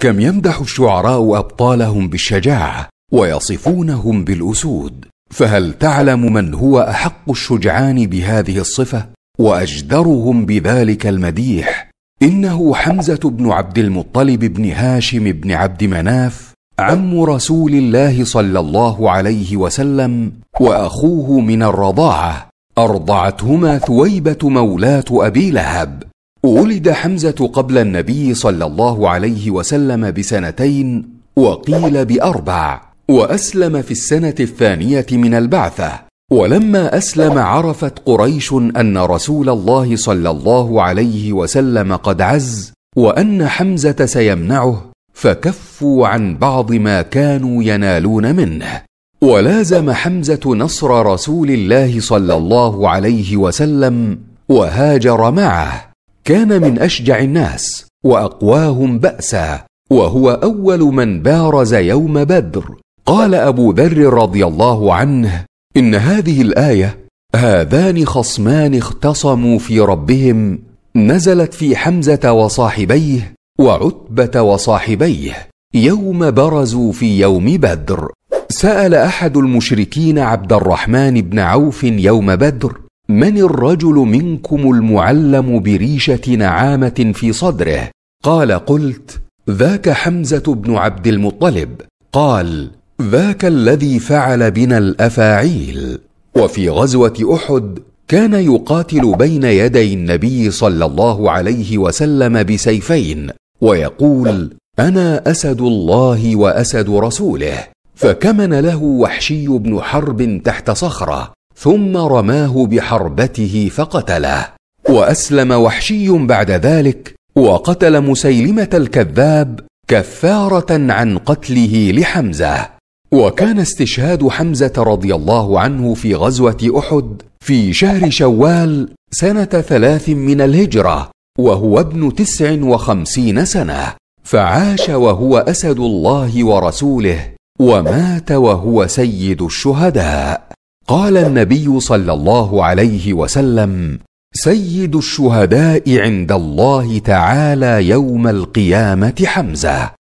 كم يمدح الشعراء ابطالهم بالشجاعه ويصفونهم بالاسود فهل تعلم من هو احق الشجعان بهذه الصفه واجدرهم بذلك المديح انه حمزه بن عبد المطلب بن هاشم بن عبد مناف عم رسول الله صلى الله عليه وسلم واخوه من الرضاعه ارضعتهما ثويبه مولاه ابي لهب ولد حمزه قبل النبي صلى الله عليه وسلم بسنتين وقيل باربع واسلم في السنه الثانيه من البعثه ولما اسلم عرفت قريش ان رسول الله صلى الله عليه وسلم قد عز وان حمزه سيمنعه فكفوا عن بعض ما كانوا ينالون منه ولازم حمزه نصر رسول الله صلى الله عليه وسلم وهاجر معه كان من اشجع الناس واقواهم باسا وهو اول من بارز يوم بدر قال ابو ذر رضي الله عنه ان هذه الايه هذان خصمان اختصموا في ربهم نزلت في حمزه وصاحبيه وعتبه وصاحبيه يوم برزوا في يوم بدر سال احد المشركين عبد الرحمن بن عوف يوم بدر من الرجل منكم المعلم بريشه نعامه في صدره قال قلت ذاك حمزه بن عبد المطلب قال ذاك الذي فعل بنا الافاعيل وفي غزوه احد كان يقاتل بين يدي النبي صلى الله عليه وسلم بسيفين ويقول انا اسد الله واسد رسوله فكمن له وحشي بن حرب تحت صخره ثم رماه بحربته فقتله واسلم وحشي بعد ذلك وقتل مسيلمه الكذاب كفاره عن قتله لحمزه وكان استشهاد حمزه رضي الله عنه في غزوه احد في شهر شوال سنه ثلاث من الهجره وهو ابن تسع وخمسين سنه فعاش وهو اسد الله ورسوله ومات وهو سيد الشهداء قال النبي صلى الله عليه وسلم سيد الشهداء عند الله تعالى يوم القيامه حمزه